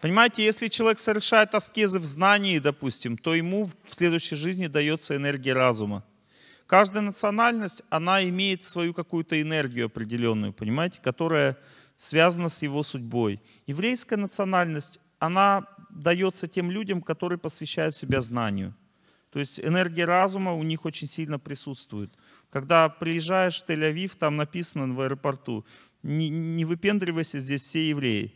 Понимаете, если человек совершает аскезы в знании, допустим, то ему в следующей жизни дается энергия разума. Каждая национальность, она имеет свою какую-то энергию определенную, понимаете, которая связана с его судьбой. Еврейская национальность, она дается тем людям, которые посвящают себя знанию. То есть энергия разума у них очень сильно присутствует. Когда приезжаешь в Тель-Авив, там написано в аэропорту, не, не выпендривайся, здесь все евреи.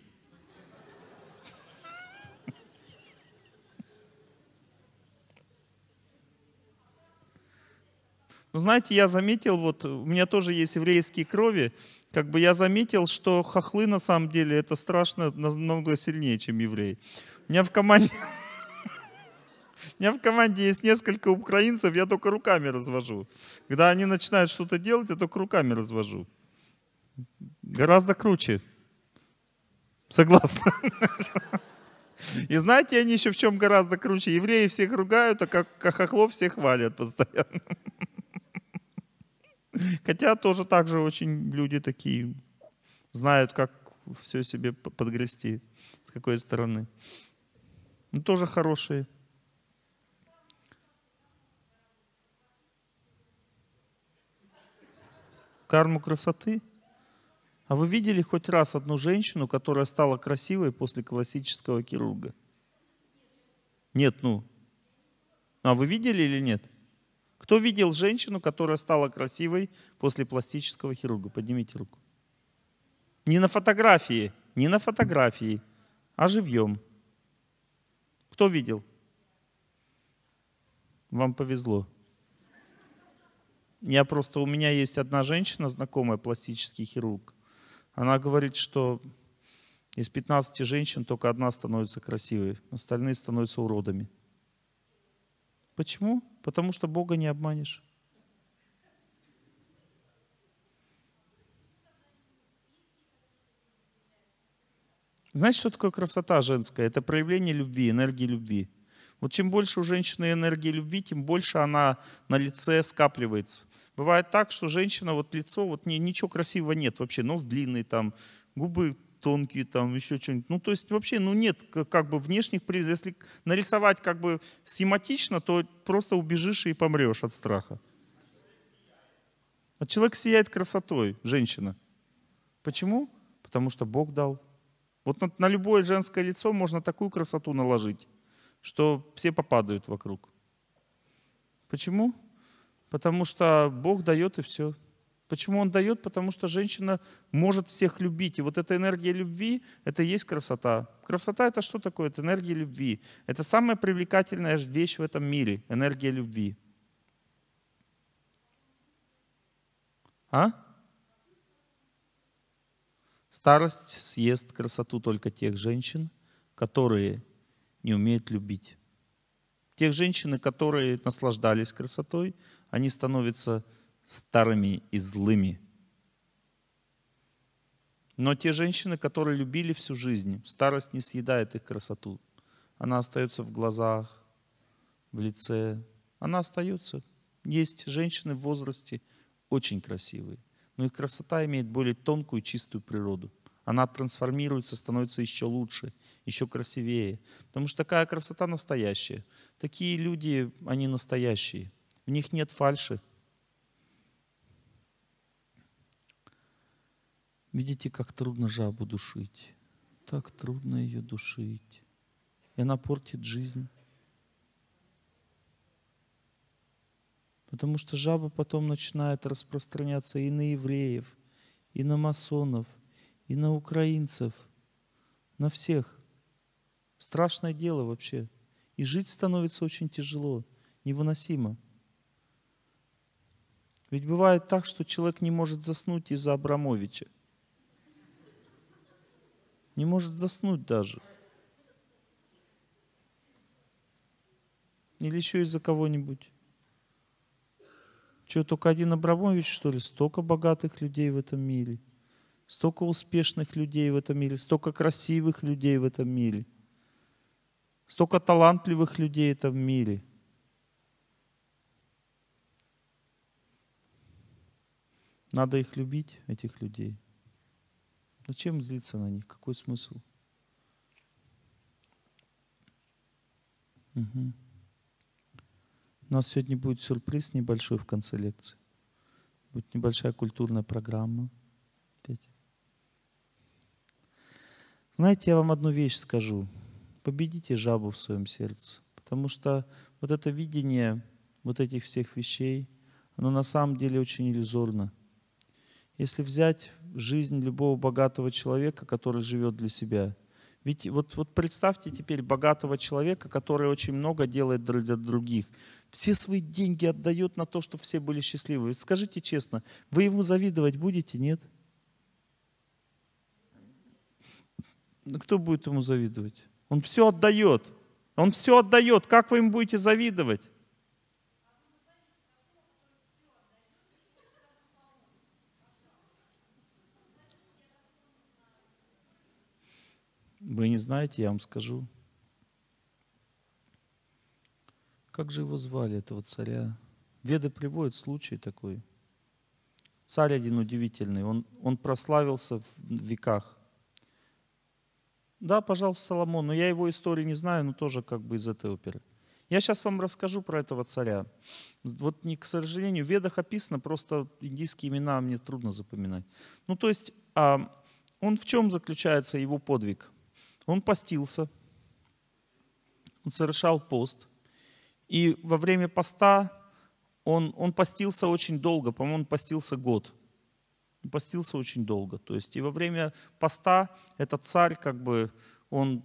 Но ну, знаете, я заметил, вот э, у меня тоже есть еврейские крови, как бы я заметил, что хохлы на самом деле это страшно намного сильнее, чем евреи. У меня в команде... У меня в команде есть несколько украинцев, я только руками развожу. Когда они начинают что-то делать, я только руками развожу. Гораздо круче. Согласна. И знаете, они еще в чем гораздо круче. Евреи всех ругают, а как а хохлов всех валят постоянно. Хотя тоже так же очень люди такие знают, как все себе подгрести, с какой стороны. Но ну, тоже хорошие. Карму красоты? А вы видели хоть раз одну женщину, которая стала красивой после классического хирурга? Нет, ну. А вы видели или нет? Кто видел женщину, которая стала красивой после пластического хирурга? Поднимите руку. Не на фотографии, не на фотографии, а живьем. Кто видел? Вам повезло. Я просто, у меня есть одна женщина, знакомая, пластический хирург. Она говорит, что из 15 женщин только одна становится красивой, остальные становятся уродами. Почему? Потому что Бога не обманешь. Знаете, что такое красота женская? Это проявление любви, энергии любви. Вот чем больше у женщины энергии любви, тем больше она на лице скапливается. Бывает так, что женщина, вот лицо, вот ничего красивого нет вообще, нос длинный, там, губы тонкие, там еще что-нибудь. Ну, то есть вообще, ну нет как бы внешних приз. Если нарисовать как бы схематично, то просто убежишь и помрешь от страха. А человек сияет красотой, женщина. Почему? Потому что Бог дал. Вот на, на любое женское лицо можно такую красоту наложить, что все попадают вокруг. Почему? Потому что Бог дает и все. Почему он дает? Потому что женщина может всех любить. И вот эта энергия любви — это и есть красота. Красота — это что такое? Это энергия любви. Это самая привлекательная вещь в этом мире — энергия любви. А? Старость съест красоту только тех женщин, которые не умеют любить. Тех женщин, которые наслаждались красотой, они становятся старыми и злыми. Но те женщины, которые любили всю жизнь, старость не съедает их красоту. Она остается в глазах, в лице. Она остается. Есть женщины в возрасте очень красивые, но их красота имеет более тонкую чистую природу. Она трансформируется, становится еще лучше, еще красивее. Потому что такая красота настоящая. Такие люди, они настоящие. В них нет фальши, Видите, как трудно жабу душить. Так трудно ее душить. И она портит жизнь. Потому что жаба потом начинает распространяться и на евреев, и на масонов, и на украинцев, на всех. Страшное дело вообще. И жить становится очень тяжело, невыносимо. Ведь бывает так, что человек не может заснуть из-за Абрамовича не может заснуть даже. Или еще из-за кого-нибудь. Что, только один Абрамович, что ли? Столько богатых людей в этом мире. Столько успешных людей в этом мире. Столько красивых людей в этом мире. Столько талантливых людей в этом мире. Надо их любить, этих людей. Зачем злиться на них? Какой смысл? Угу. У нас сегодня будет сюрприз небольшой в конце лекции. Будет небольшая культурная программа. Знаете, я вам одну вещь скажу. Победите жабу в своем сердце. Потому что вот это видение вот этих всех вещей, оно на самом деле очень иллюзорно. Если взять жизнь любого богатого человека, который живет для себя. Ведь вот, вот представьте теперь богатого человека, который очень много делает для других. Все свои деньги отдает на то, чтобы все были счастливы. Ведь скажите честно, вы ему завидовать будете, нет? Ну, кто будет ему завидовать? Он все отдает. Он все отдает. Как вы ему будете завидовать? Вы не знаете, я вам скажу. Как же его звали, этого царя? Веды приводят случай такой. Царь один удивительный, он, он прославился в веках. Да, пожалуйста, Соломон, но я его истории не знаю, но тоже как бы из этой оперы. Я сейчас вам расскажу про этого царя. Вот, не, к сожалению, в Ведах описано, просто индийские имена мне трудно запоминать. Ну, то есть, а, он в чем заключается его подвиг? Он постился, он совершал пост. И во время поста он, он постился очень долго, по-моему, он постился год. Он постился очень долго. То есть и во время поста этот царь, как бы, он...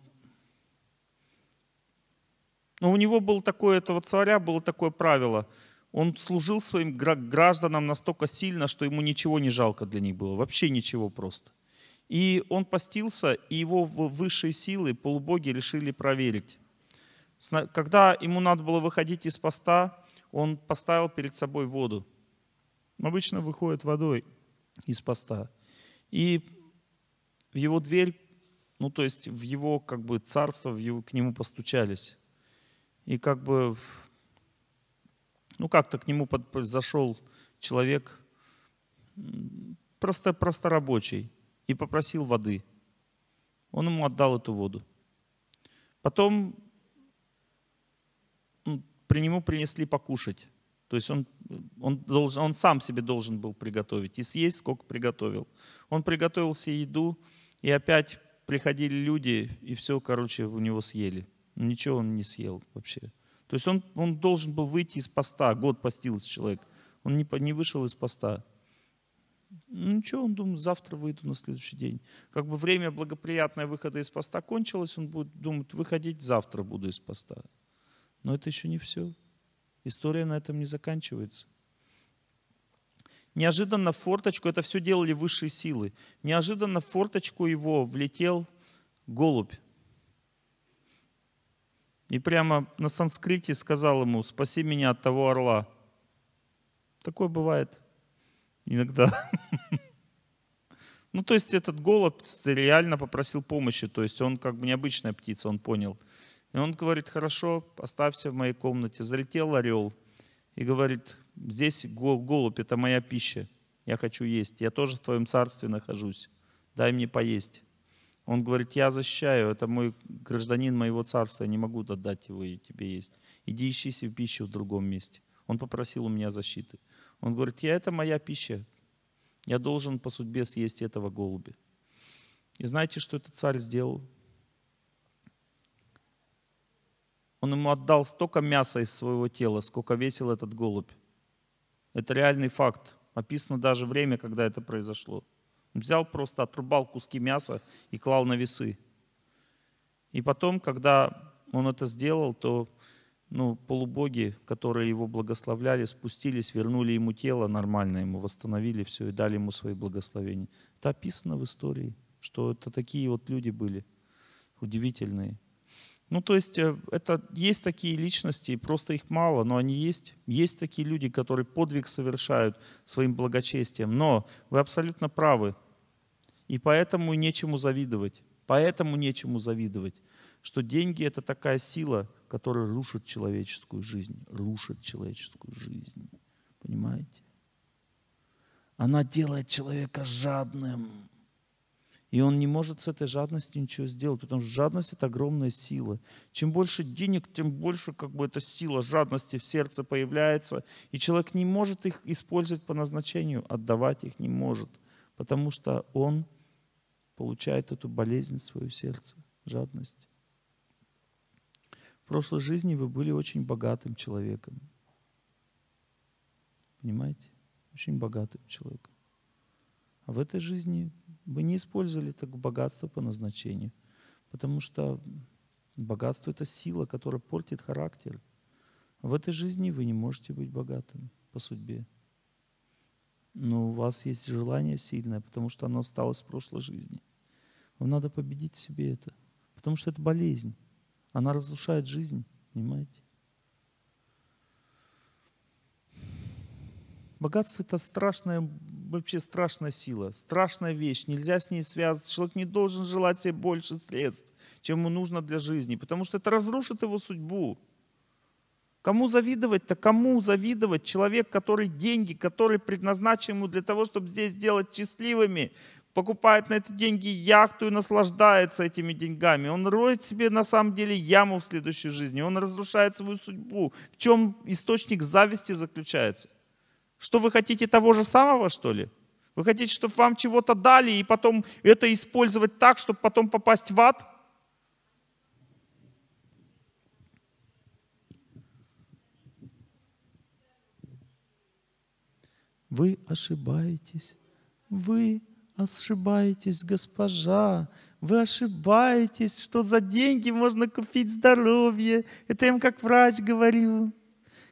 Но ну, у него было такое, этого царя было такое правило. Он служил своим гражданам настолько сильно, что ему ничего не жалко для них было. Вообще ничего просто. И он постился, и его высшие силы, полубоги, решили проверить. Когда ему надо было выходить из поста, он поставил перед собой воду. Обычно выходит водой из поста. И в его дверь, ну то есть в его как бы царство, в его, к нему постучались. И как бы, ну как-то к нему под, зашел человек, просто, просто рабочий и попросил воды. Он ему отдал эту воду. Потом ну, при нему принесли покушать. То есть он, он, должен, он сам себе должен был приготовить и съесть, сколько приготовил. Он приготовил себе еду, и опять приходили люди, и все, короче, у него съели. Ничего он не съел вообще. То есть он, он должен был выйти из поста, год постился человек. Он не, не вышел из поста. Ну что, он думает, завтра выйду на следующий день. Как бы время благоприятное выхода из поста кончилось, он будет думать, выходить завтра буду из поста. Но это еще не все. История на этом не заканчивается. Неожиданно в форточку, это все делали высшие силы, неожиданно в форточку его влетел голубь. И прямо на санскрите сказал ему, спаси меня от того орла. Такое бывает иногда. Ну, то есть этот голубь реально попросил помощи, то есть он как бы необычная птица, он понял. И он говорит, хорошо, оставься в моей комнате. Залетел орел и говорит, здесь голубь, это моя пища, я хочу есть, я тоже в твоем царстве нахожусь, дай мне поесть. Он говорит, я защищаю, это мой гражданин моего царства, я не могу отдать его и тебе есть. Иди ищи себе пищу в другом месте. Он попросил у меня защиты. Он говорит, я, это моя пища. Я должен по судьбе съесть этого голубя. И знаете, что этот царь сделал? Он ему отдал столько мяса из своего тела, сколько весил этот голубь. Это реальный факт. Описано даже время, когда это произошло. Он взял просто, отрубал куски мяса и клал на весы. И потом, когда он это сделал, то ну, полубоги, которые его благословляли, спустились, вернули ему тело нормально, ему восстановили все и дали ему свои благословения. Это описано в истории, что это такие вот люди были удивительные. Ну, то есть, э, это, есть такие личности, просто их мало, но они есть. Есть такие люди, которые подвиг совершают своим благочестием. Но вы абсолютно правы. И поэтому нечему завидовать. Поэтому нечему завидовать что деньги — это такая сила, которая рушит человеческую жизнь, рушит человеческую жизнь. Понимаете? Она делает человека жадным. И он не может с этой жадностью ничего сделать, потому что жадность — это огромная сила. Чем больше денег, тем больше как бы эта сила жадности в сердце появляется, и человек не может их использовать по назначению, отдавать их не может, потому что он получает эту болезнь в свое сердце, жадность. В прошлой жизни вы были очень богатым человеком. Понимаете? Очень богатым человеком. А в этой жизни вы не использовали так богатство по назначению. Потому что богатство — это сила, которая портит характер. В этой жизни вы не можете быть богатым по судьбе. Но у вас есть желание сильное, потому что оно осталось в прошлой жизни. Вам надо победить в себе это. Потому что это болезнь. Она разрушает жизнь, понимаете? Богатство это страшная, вообще страшная сила, страшная вещь. Нельзя с ней связываться. Человек не должен желать себе больше средств, чем ему нужно для жизни, потому что это разрушит его судьбу. Кому завидовать-то? Кому завидовать? Человек, который деньги, который предназначен ему для того, чтобы здесь сделать счастливыми, покупает на эти деньги яхту и наслаждается этими деньгами. Он роет себе на самом деле яму в следующей жизни. Он разрушает свою судьбу. В чем источник зависти заключается? Что вы хотите того же самого, что ли? Вы хотите, чтобы вам чего-то дали и потом это использовать так, чтобы потом попасть в ад? Вы ошибаетесь. Вы Ошибаетесь, госпожа, вы ошибаетесь, что за деньги можно купить здоровье. Это я им как врач говорю.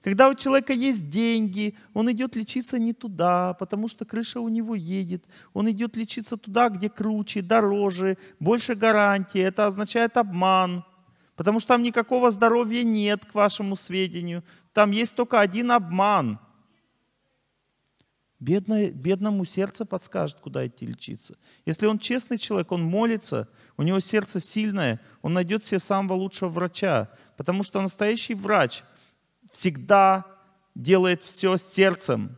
Когда у человека есть деньги, он идет лечиться не туда, потому что крыша у него едет. Он идет лечиться туда, где круче, дороже, больше гарантии. Это означает обман. Потому что там никакого здоровья нет, к вашему сведению. Там есть только один обман – Бедное, бедному сердце подскажет, куда идти лечиться. Если он честный человек, он молится, у него сердце сильное, он найдет себе самого лучшего врача, потому что настоящий врач всегда делает все сердцем.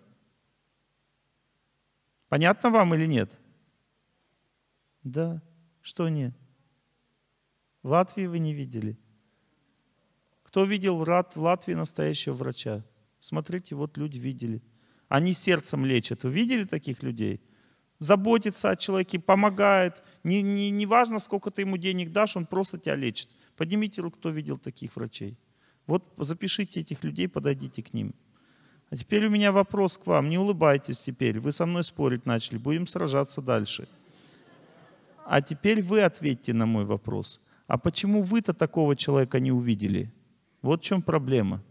Понятно вам или нет? Да. Что не? В Латвии вы не видели. Кто видел в Латвии настоящего врача? Смотрите, вот люди видели – они сердцем лечат. Вы видели таких людей? Заботится о человеке, помогает. Не, не, не важно, сколько ты ему денег дашь, он просто тебя лечит. Поднимите руку, кто видел таких врачей. Вот запишите этих людей, подойдите к ним. А теперь у меня вопрос к вам. Не улыбайтесь теперь. Вы со мной спорить начали. Будем сражаться дальше. А теперь вы ответьте на мой вопрос. А почему вы-то такого человека не увидели? Вот в чем проблема.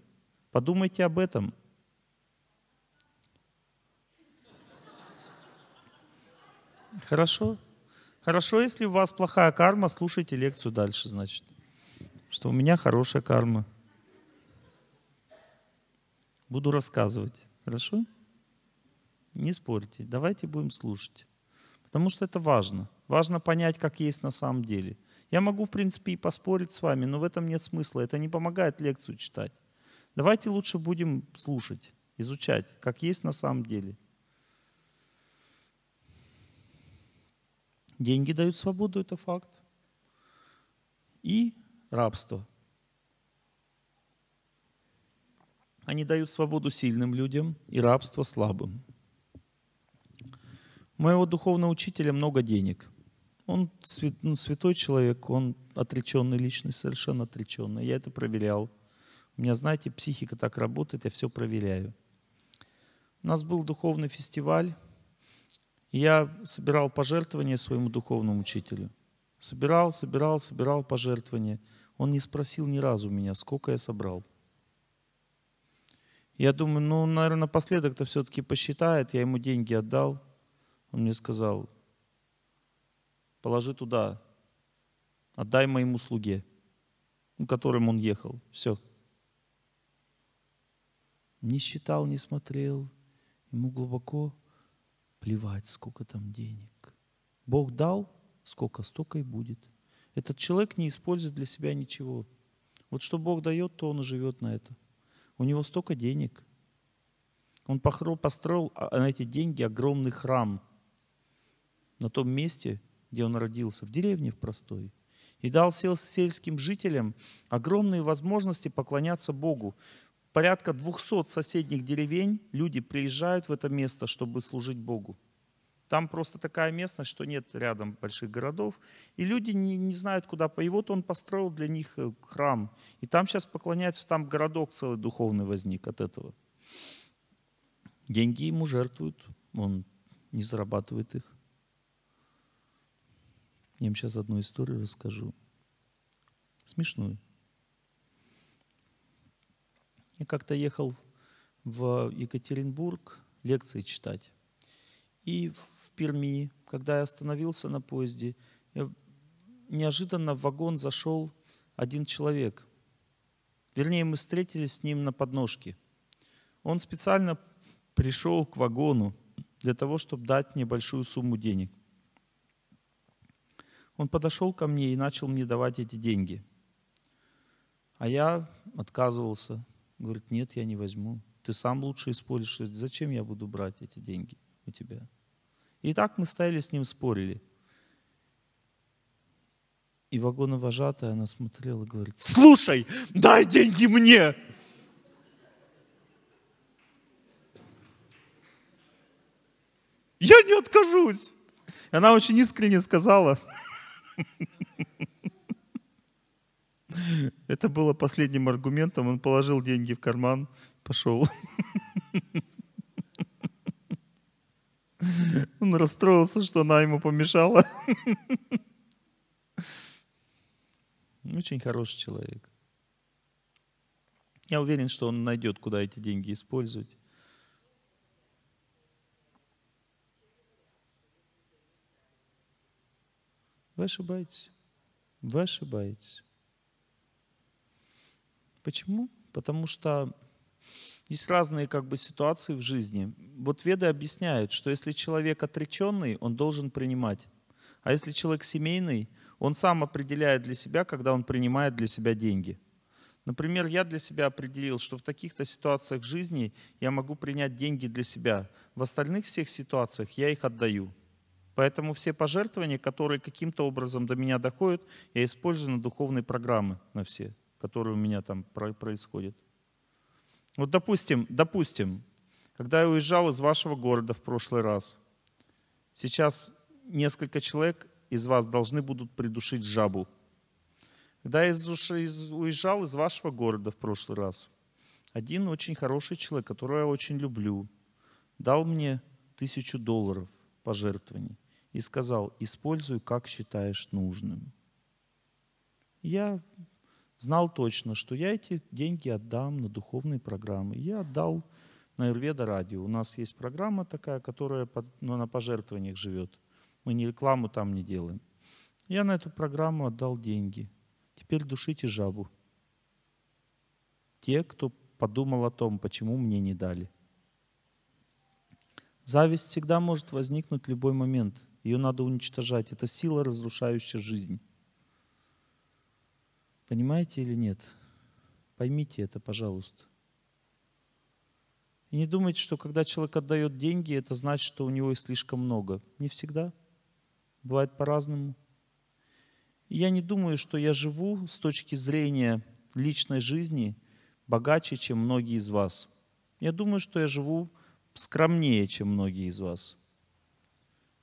Подумайте об этом. Хорошо? Хорошо, если у вас плохая карма, слушайте лекцию дальше, значит. Что у меня хорошая карма. Буду рассказывать. Хорошо? Не спорьте. Давайте будем слушать. Потому что это важно. Важно понять, как есть на самом деле. Я могу, в принципе, и поспорить с вами, но в этом нет смысла. Это не помогает лекцию читать. Давайте лучше будем слушать, изучать, как есть на самом деле – Деньги дают свободу, это факт. И рабство. Они дают свободу сильным людям и рабство слабым. У моего духовного учителя много денег. Он ну, святой человек, он отреченный личность, совершенно отреченный. Я это проверял. У меня, знаете, психика так работает, я все проверяю. У нас был духовный фестиваль я собирал пожертвования своему духовному учителю. Собирал, собирал, собирал пожертвования. Он не спросил ни разу у меня, сколько я собрал. Я думаю, ну, наверное, напоследок-то все-таки посчитает. Я ему деньги отдал. Он мне сказал, положи туда, отдай моему слуге, ну, которым он ехал. Все. Не считал, не смотрел. Ему глубоко Плевать, сколько там денег. Бог дал, сколько, столько и будет. Этот человек не использует для себя ничего. Вот что Бог дает, то он и живет на это. У него столько денег. Он построил а, а на эти деньги огромный храм на том месте, где он родился, в деревне в простой. И дал сельским жителям огромные возможности поклоняться Богу. Порядка 200 соседних деревень люди приезжают в это место, чтобы служить Богу. Там просто такая местность, что нет рядом больших городов. И люди не, не знают, куда. И вот он построил для них э, храм. И там сейчас поклоняются, там городок целый духовный возник от этого. Деньги ему жертвуют, он не зарабатывает их. Я им сейчас одну историю расскажу. Смешную. Я как-то ехал в Екатеринбург лекции читать. И в Перми, когда я остановился на поезде, неожиданно в вагон зашел один человек. Вернее, мы встретились с ним на подножке. Он специально пришел к вагону для того, чтобы дать мне большую сумму денег. Он подошел ко мне и начал мне давать эти деньги. А я отказывался, Говорит, нет, я не возьму. Ты сам лучше используешь. Зачем я буду брать эти деньги у тебя? И так мы стояли с ним, спорили. И вагоновожатая, она смотрела и говорит, слушай, дай деньги мне. Я не откажусь. Она очень искренне сказала. Это было последним аргументом. Он положил деньги в карман, пошел. Он расстроился, что она ему помешала. Очень хороший человек. Я уверен, что он найдет, куда эти деньги использовать. Вы ошибаетесь. Вы ошибаетесь. Почему? Потому что есть разные как бы, ситуации в жизни. Вот веды объясняют, что если человек отреченный, он должен принимать. А если человек семейный, он сам определяет для себя, когда он принимает для себя деньги. Например, я для себя определил, что в таких-то ситуациях жизни я могу принять деньги для себя. В остальных всех ситуациях я их отдаю. Поэтому все пожертвования, которые каким-то образом до меня доходят, я использую на духовные программы на все который у меня там происходит. Вот допустим, допустим, когда я уезжал из вашего города в прошлый раз, сейчас несколько человек из вас должны будут придушить жабу. Когда я уезжал из вашего города в прошлый раз, один очень хороший человек, которого я очень люблю, дал мне тысячу долларов пожертвований и сказал, используй, как считаешь нужным. Я знал точно, что я эти деньги отдам на духовные программы. Я отдал на Ирведа Радио. У нас есть программа такая, которая под, ну, на пожертвованиях живет. Мы не рекламу там не делаем. Я на эту программу отдал деньги. Теперь душите жабу. Те, кто подумал о том, почему мне не дали. Зависть всегда может возникнуть в любой момент. Ее надо уничтожать. Это сила, разрушающая жизнь. Понимаете или нет? Поймите это, пожалуйста. И не думайте, что когда человек отдает деньги, это значит, что у него их слишком много. Не всегда. Бывает по-разному. Я не думаю, что я живу с точки зрения личной жизни богаче, чем многие из вас. Я думаю, что я живу скромнее, чем многие из вас.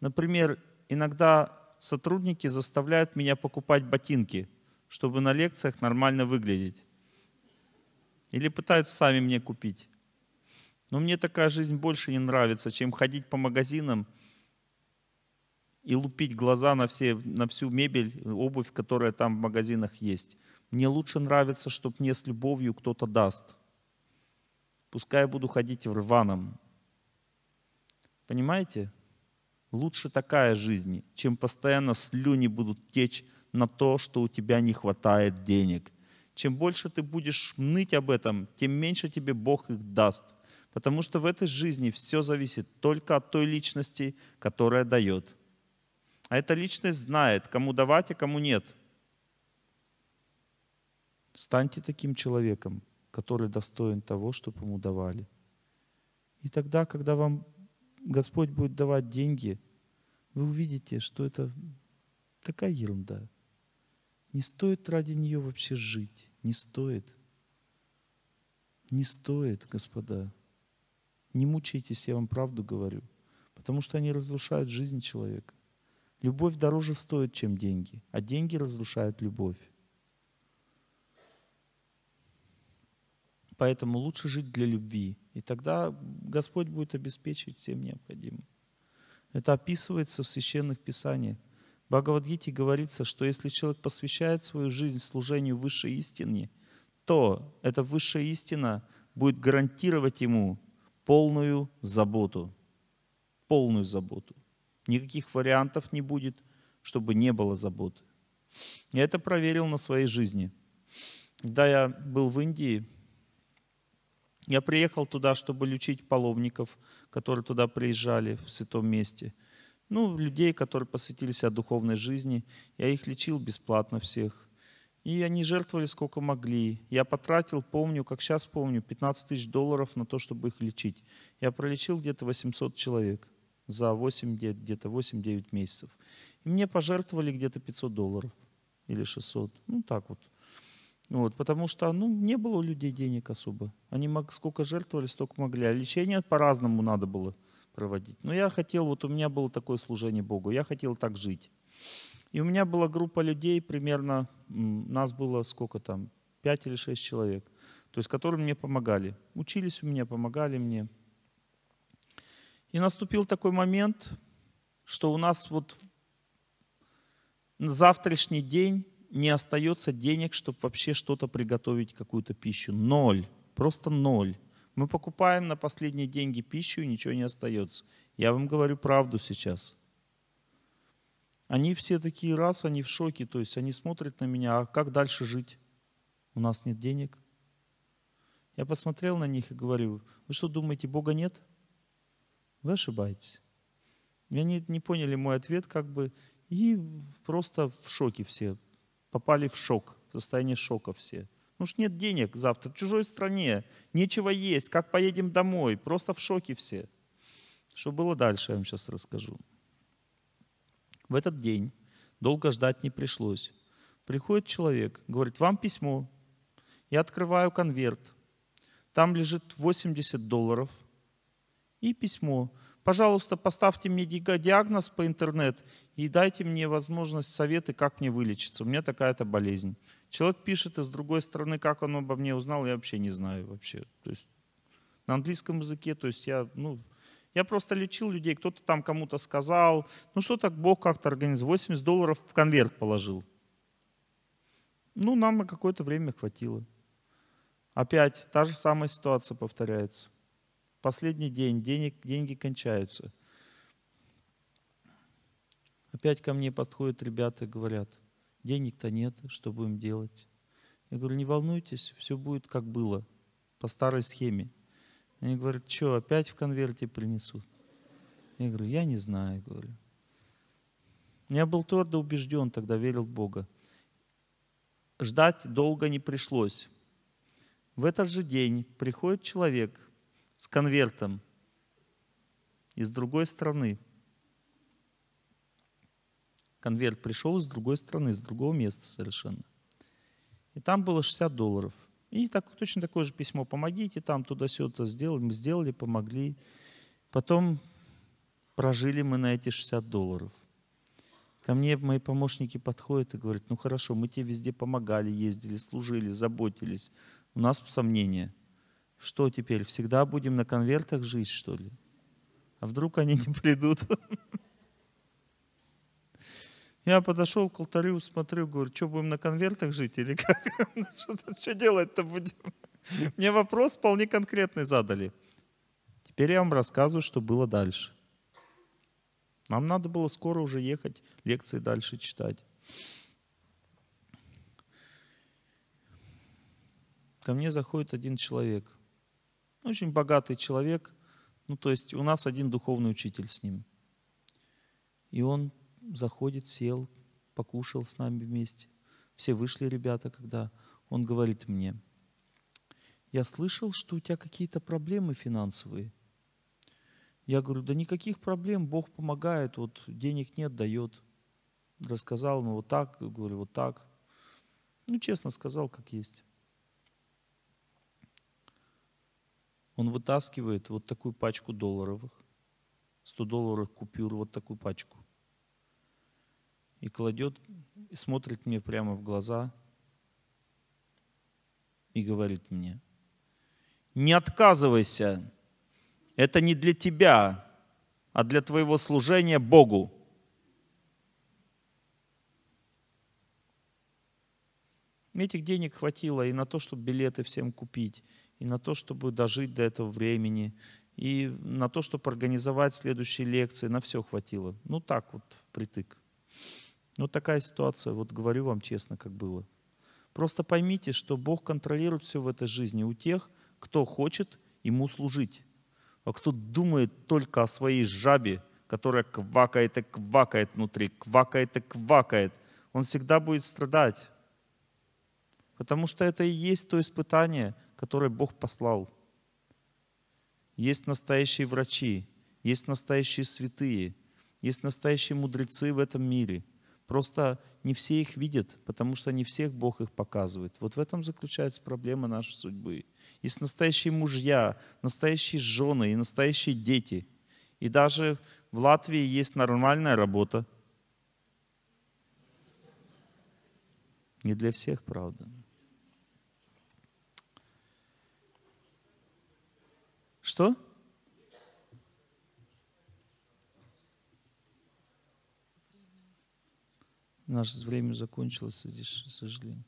Например, иногда сотрудники заставляют меня покупать ботинки – чтобы на лекциях нормально выглядеть. Или пытаются сами мне купить. Но мне такая жизнь больше не нравится, чем ходить по магазинам и лупить глаза на, все, на всю мебель, обувь, которая там в магазинах есть. Мне лучше нравится, чтобы мне с любовью кто-то даст. Пускай я буду ходить в рваном. Понимаете? Лучше такая жизнь, чем постоянно слюни будут течь на то, что у тебя не хватает денег. Чем больше ты будешь ныть об этом, тем меньше тебе Бог их даст. Потому что в этой жизни все зависит только от той личности, которая дает. А эта личность знает, кому давать, а кому нет. Станьте таким человеком, который достоин того, чтобы ему давали. И тогда, когда вам Господь будет давать деньги, вы увидите, что это такая ерунда. Не стоит ради нее вообще жить. Не стоит. Не стоит, господа. Не мучайтесь, я вам правду говорю. Потому что они разрушают жизнь человека. Любовь дороже стоит, чем деньги. А деньги разрушают любовь. Поэтому лучше жить для любви. И тогда Господь будет обеспечивать всем необходимым. Это описывается в священных писаниях. Бхагавадгите говорится, что если человек посвящает свою жизнь служению высшей истине, то эта высшая истина будет гарантировать ему полную заботу. Полную заботу. Никаких вариантов не будет, чтобы не было заботы. Я это проверил на своей жизни. Когда я был в Индии, я приехал туда, чтобы лечить паломников, которые туда приезжали в святом месте – ну, людей, которые посвятили себя духовной жизни. Я их лечил бесплатно всех. И они жертвовали сколько могли. Я потратил, помню, как сейчас помню, 15 тысяч долларов на то, чтобы их лечить. Я пролечил где-то 800 человек за 8, где-то 8-9 месяцев. И мне пожертвовали где-то 500 долларов или 600. Ну, так вот. Вот, потому что ну, не было у людей денег особо. Они мог, сколько жертвовали, столько могли. А лечение по-разному надо было проводить. Но я хотел, вот у меня было такое служение Богу, я хотел так жить. И у меня была группа людей, примерно, нас было сколько там, пять или шесть человек, то есть которые мне помогали. Учились у меня, помогали мне. И наступил такой момент, что у нас вот на завтрашний день не остается денег, чтобы вообще что-то приготовить, какую-то пищу. Ноль, просто ноль. Мы покупаем на последние деньги пищу, и ничего не остается. Я вам говорю правду сейчас. Они все такие раз, они в шоке, то есть они смотрят на меня, а как дальше жить? У нас нет денег. Я посмотрел на них и говорю, вы что думаете, Бога нет? Вы ошибаетесь. И они не поняли мой ответ, как бы, и просто в шоке все, попали в шок, в состояние шока все. Потому что нет денег завтра, в чужой стране, нечего есть, как поедем домой, просто в шоке все. Что было дальше, я вам сейчас расскажу. В этот день долго ждать не пришлось. Приходит человек, говорит, вам письмо. Я открываю конверт. Там лежит 80 долларов и письмо. Пожалуйста, поставьте мне диагноз по интернет и дайте мне возможность советы, как мне вылечиться. У меня такая-то болезнь. Человек пишет, а с другой стороны, как он обо мне узнал, я вообще не знаю вообще. То есть на английском языке, то есть я, ну, я просто лечил людей, кто-то там кому-то сказал, ну что так Бог как-то организовал, 80 долларов в конверт положил. Ну, нам на какое-то время хватило. Опять та же самая ситуация повторяется. Последний день, денег, деньги кончаются. Опять ко мне подходят ребята и говорят, денег-то нет, что будем делать? Я говорю, не волнуйтесь, все будет как было, по старой схеме. Они говорят, что, опять в конверте принесут? Я говорю, я не знаю, говорю. Я был твердо убежден тогда, верил в Бога. Ждать долго не пришлось. В этот же день приходит человек с конвертом из другой страны, Конверт пришел с другой стороны, с другого места совершенно. И там было 60 долларов. И так, точно такое же письмо «помогите», там туда-сюда сделали, мы сделали, помогли. Потом прожили мы на эти 60 долларов. Ко мне мои помощники подходят и говорят, ну хорошо, мы тебе везде помогали, ездили, служили, заботились. У нас сомнения. Что теперь, всегда будем на конвертах жить, что ли? А вдруг они не придут? Я подошел к алтарю, смотрю, говорю, что будем на конвертах жить или как? Ну, что делать-то будем? Мне вопрос вполне конкретный задали. Теперь я вам рассказываю, что было дальше. Нам надо было скоро уже ехать, лекции дальше читать. Ко мне заходит один человек. Очень богатый человек. Ну, то есть у нас один духовный учитель с ним. И он заходит, сел, покушал с нами вместе. Все вышли ребята, когда он говорит мне, я слышал, что у тебя какие-то проблемы финансовые. Я говорю, да никаких проблем, Бог помогает, вот денег нет, дает. Рассказал ему вот так, говорю, вот так. Ну, честно сказал, как есть. Он вытаскивает вот такую пачку долларовых, 100 долларов купюр, вот такую пачку и кладет, и смотрит мне прямо в глаза и говорит мне, не отказывайся, это не для тебя, а для твоего служения Богу. Мне этих денег хватило и на то, чтобы билеты всем купить, и на то, чтобы дожить до этого времени, и на то, чтобы организовать следующие лекции, на все хватило. Ну так вот, притык. Вот такая ситуация, вот говорю вам честно, как было. Просто поймите, что Бог контролирует все в этой жизни у тех, кто хочет Ему служить. А кто думает только о своей жабе, которая квакает и квакает внутри, квакает и квакает, он всегда будет страдать. Потому что это и есть то испытание, которое Бог послал. Есть настоящие врачи, есть настоящие святые, есть настоящие мудрецы в этом мире – Просто не все их видят, потому что не всех Бог их показывает. Вот в этом заключается проблема нашей судьбы. Есть настоящие мужья, настоящие жены и настоящие дети. И даже в Латвии есть нормальная работа. Не для всех, правда. Что? наше время закончилось, к сожалению.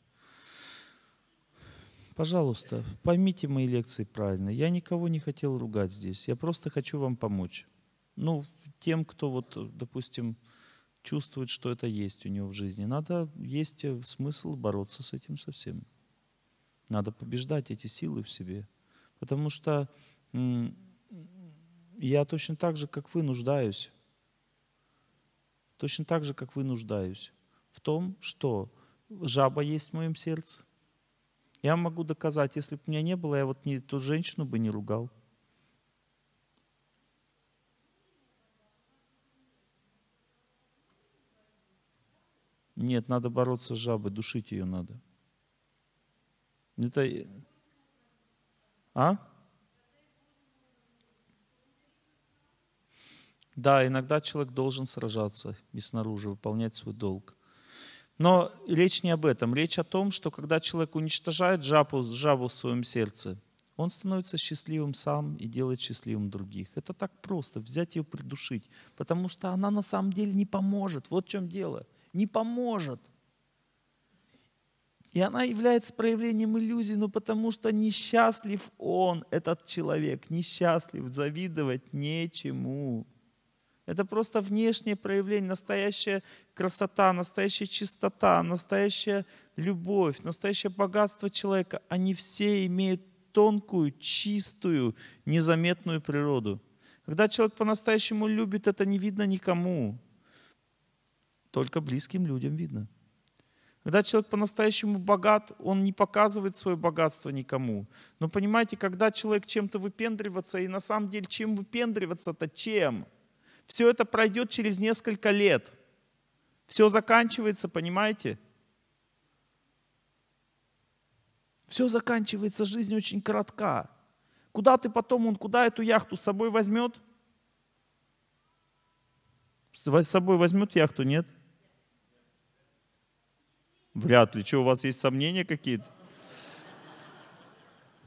Пожалуйста, поймите мои лекции правильно. Я никого не хотел ругать здесь. Я просто хочу вам помочь. Ну, тем, кто вот, допустим, чувствует, что это есть у него в жизни. Надо, есть э, смысл бороться с этим совсем. Надо побеждать эти силы в себе. Потому что я точно так же, как вы, нуждаюсь. Точно так же, как вы, нуждаюсь в том, что жаба есть в моем сердце. Я могу доказать, если бы меня не было, я вот не, ту женщину бы не ругал. Нет, надо бороться с жабой, душить ее надо. Это... А? Да, иногда человек должен сражаться и снаружи, выполнять свой долг. Но речь не об этом. Речь о том, что когда человек уничтожает жабу, жабу в своем сердце, он становится счастливым сам и делает счастливым других. Это так просто, взять ее, придушить. Потому что она на самом деле не поможет. Вот в чем дело. Не поможет. И она является проявлением иллюзии, но потому что несчастлив он, этот человек, несчастлив, завидовать нечему. Это просто внешнее проявление, настоящая красота, настоящая чистота, настоящая любовь, настоящее богатство человека. Они все имеют тонкую, чистую, незаметную природу. Когда человек по-настоящему любит, это не видно никому. Только близким людям видно. Когда человек по-настоящему богат, он не показывает свое богатство никому. Но понимаете, когда человек чем-то выпендривается, и на самом деле чем выпендриваться-то чем – все это пройдет через несколько лет. Все заканчивается, понимаете? Все заканчивается, жизнь очень коротка. Куда ты потом, он куда эту яхту с собой возьмет? С собой возьмет яхту, нет? Вряд ли. Что, у вас есть сомнения какие-то?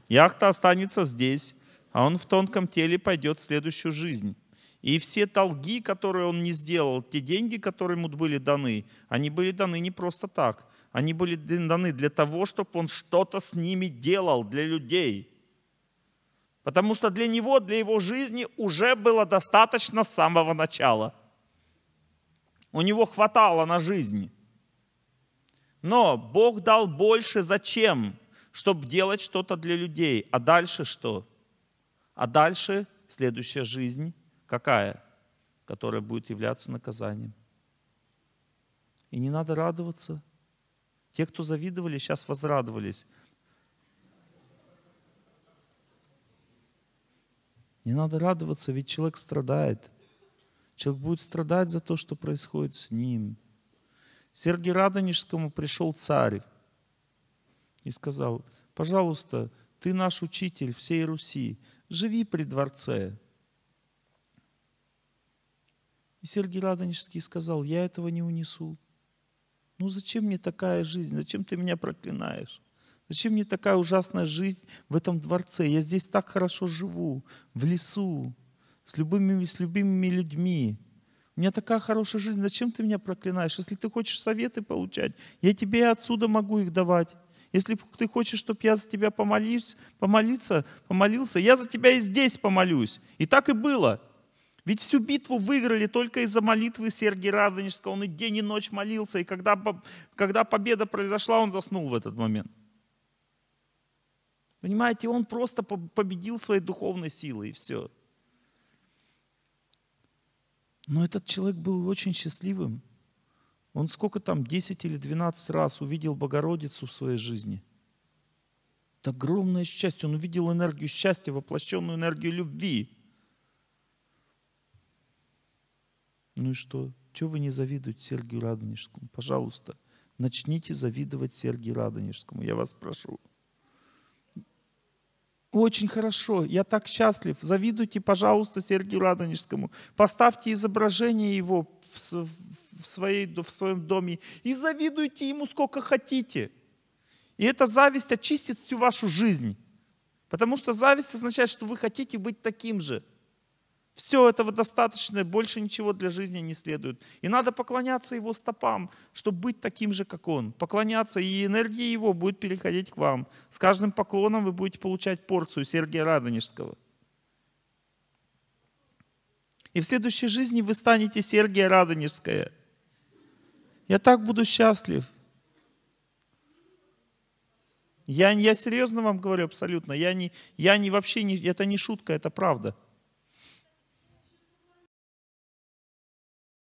Яхта останется здесь, а он в тонком теле пойдет в следующую жизнь. И все долги, которые он не сделал, те деньги, которые ему были даны, они были даны не просто так. Они были даны для того, чтобы он что-то с ними делал для людей. Потому что для него, для его жизни уже было достаточно с самого начала. У него хватало на жизнь. Но Бог дал больше зачем? Чтобы делать что-то для людей. А дальше что? А дальше следующая жизнь Какая? Которая будет являться наказанием. И не надо радоваться. Те, кто завидовали, сейчас возрадовались. Не надо радоваться, ведь человек страдает. Человек будет страдать за то, что происходит с ним. Сергею Радонежскому пришел царь и сказал, пожалуйста, ты наш учитель всей Руси, живи при дворце, и Сергий Ладонежский сказал, я этого не унесу. Ну зачем мне такая жизнь? Зачем ты меня проклинаешь? Зачем мне такая ужасная жизнь в этом дворце? Я здесь так хорошо живу, в лесу, с любыми, с любимыми людьми. У меня такая хорошая жизнь, зачем ты меня проклинаешь? Если ты хочешь советы получать, я тебе отсюда могу их давать. Если ты хочешь, чтобы я за тебя помолюсь, помолиться, помолился, я за тебя и здесь помолюсь. И так и было. Ведь всю битву выиграли только из-за молитвы Сергия Радонежского. Он и день, и ночь молился. И когда, когда победа произошла, он заснул в этот момент. Понимаете, он просто победил своей духовной силой, и все. Но этот человек был очень счастливым. Он сколько там, 10 или 12 раз увидел Богородицу в своей жизни. Это огромное счастье. Он увидел энергию счастья, воплощенную энергию любви. Ну и что? Чего вы не завидуете Сергию Радонежскому? Пожалуйста, начните завидовать Сергию Радонежскому, я вас прошу. Очень хорошо, я так счастлив. Завидуйте, пожалуйста, Сергию Радонежскому. Поставьте изображение его в, своей, в своем доме и завидуйте ему сколько хотите. И эта зависть очистит всю вашу жизнь. Потому что зависть означает, что вы хотите быть таким же – все этого достаточно, больше ничего для жизни не следует. И надо поклоняться его стопам, чтобы быть таким же, как он. Поклоняться, и энергия его будет переходить к вам. С каждым поклоном вы будете получать порцию Сергия Радонежского. И в следующей жизни вы станете Сергия Радонежская. Я так буду счастлив. Я, я серьезно вам говорю абсолютно. Я не, я не вообще не, это не шутка, это правда.